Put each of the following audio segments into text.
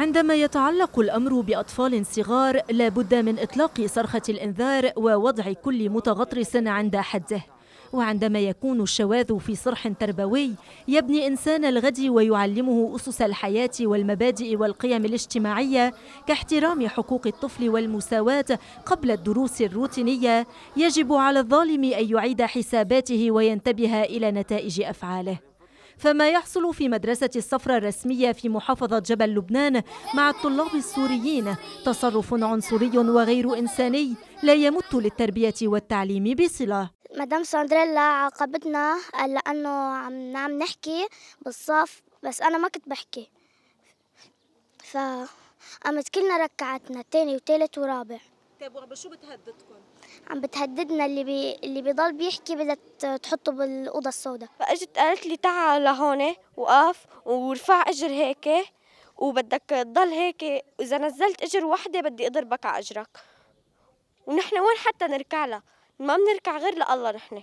عندما يتعلق الأمر بأطفال صغار لا بد من إطلاق صرخة الإنذار ووضع كل متغطرس عند حده وعندما يكون الشواذ في صرح تربوي يبني إنسان الغد ويعلمه أسس الحياة والمبادئ والقيم الاجتماعية كاحترام حقوق الطفل والمساواة قبل الدروس الروتينية يجب على الظالم أن يعيد حساباته وينتبه إلى نتائج أفعاله فما يحصل في مدرسة الصفرة الرسمية في محافظة جبل لبنان مع الطلاب السوريين تصرف عنصري وغير إنساني لا يمت للتربية والتعليم بصلة مدام ساندريلا عاقبتنا لأنه عم, عم نحكي بالصف بس أنا ما كنت بحكي فقامت كلنا ركعتنا تاني وتالت ورابع الكتاب وعم شو بتهددكم؟ عم بتهددنا اللي بي... اللي بيضل بيحكي بدها تحطه بالاوضه السوداء فاجت قالت لي تعال لهون وقف وارفع اجر هيك وبدك تضل هيك واذا نزلت اجر وحده بدي اضربك على اجرك ونحن وين حتى نركع لها ما بنركع غير لله نحن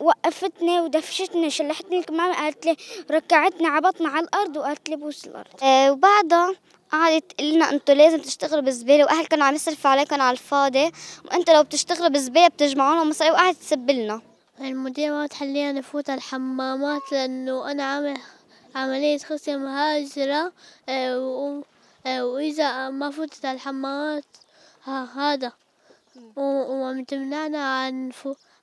وقفتني ودفشتني شلحتني كمان قالت لي ركعتني على بطني على الأرض وقالت لي بوس الأرض أه وبعدها قعدت تقول لنا انتوا لازم تشتغلوا بالزباله واهل كانوا عم يصرفوا عليكم على الفاضي وانتوا لو بتشتغلوا بالزباله بتجمعوا لهم مصاري وقعدت تسب لنا المدير ما تخلينا نفوت الحمامات لانه انا عامل عملية خصم هاجرة آه، آه، وإذا ما على الحمامات هذا وعم تمنعنا عن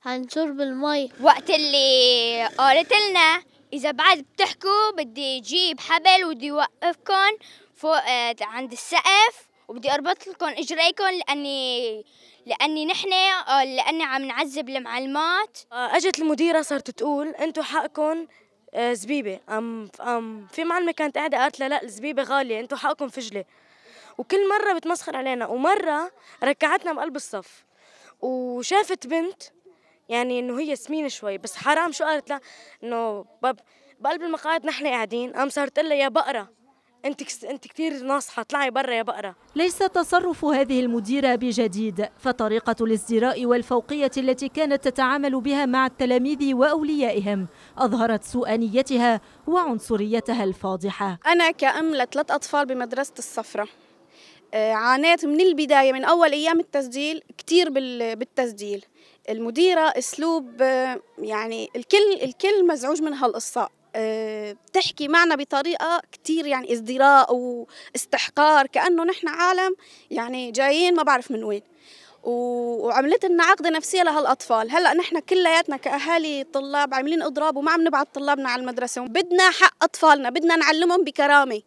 عن شرب المي وقت اللي قالت لنا إذا بعد بتحكوا بدي أجيب حبل ودي أوقفكم فوق آه، عند السقف وبدي اربط لكم اجريكم لاني لاني نحن آه، لاني عم نعذب المعلمات آه، اجت المديره صارت تقول انتم حقكم زبيبه ام ام في معلمه كانت قاعده قالت لها لا الزبيبه غاليه انتم حقكم فجله وكل مره بتمسخر علينا ومره ركعتنا بقلب الصف وشافت بنت يعني انه هي سمينه شوي بس حرام شو قالت لها انه بقلب المقاعد نحن قاعدين قام صارت لها يا بقره انت انت كثير ناصحه اطلعي برا يا بقره ليس تصرف هذه المديره بجديد فطريقه الازدراء والفوقيه التي كانت تتعامل بها مع التلاميذ واوليائهم اظهرت سوء نيتها وعنصريتها الفاضحه انا كأم لثلاث اطفال بمدرسه الصفراء آه، عانيت من البداية من أول أيام التسجيل كثير بالتسجيل المديرة أسلوب آه، يعني الكل الكل مزعوج من هالقصة بتحكي آه، معنا بطريقه كثير يعني ازدراء واستحقار كانه نحن عالم يعني جايين ما بعرف من وين وعملت لنا عقدة نفسية لهالأطفال هلأ نحن كلياتنا كأهالي طلاب عاملين إضراب وما عم نبعث طلابنا على المدرسة بدنا حق أطفالنا بدنا نعلمهم بكرامة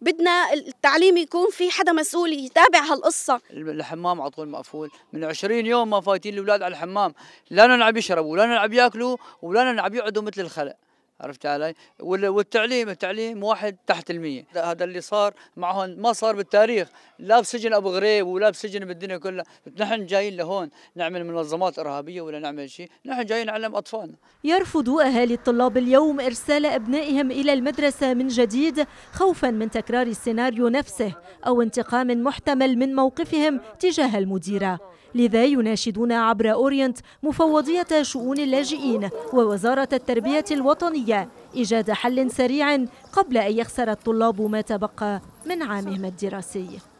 بدنا التعليم يكون في حدا مسؤول يتابع هالقصة الحمام على طول مقفول من 20 يوم ما فايتين الأولاد على الحمام لا نلعب يشربوا ولا نلعب ياكلوا ولا نلعب يقعدوا مثل الخلق عرفت علي والتعليم التعليم واحد تحت المية هذا اللي صار معهم ما صار بالتاريخ لا بسجن أبو غريب ولا بسجن بالدنيا كلها نحن جايين لهون نعمل منظمات إرهابية ولا نعمل شيء نحن جايين نعلم أطفالنا يرفض أهالي الطلاب اليوم إرسال أبنائهم إلى المدرسة من جديد خوفا من تكرار السيناريو نفسه أو انتقام محتمل من موقفهم تجاه المديرة لذا يناشدون عبر أورينت مفوضية شؤون اللاجئين ووزارة التربية الوطنية إيجاد حل سريع قبل أن يخسر الطلاب ما تبقى من عامهم الدراسي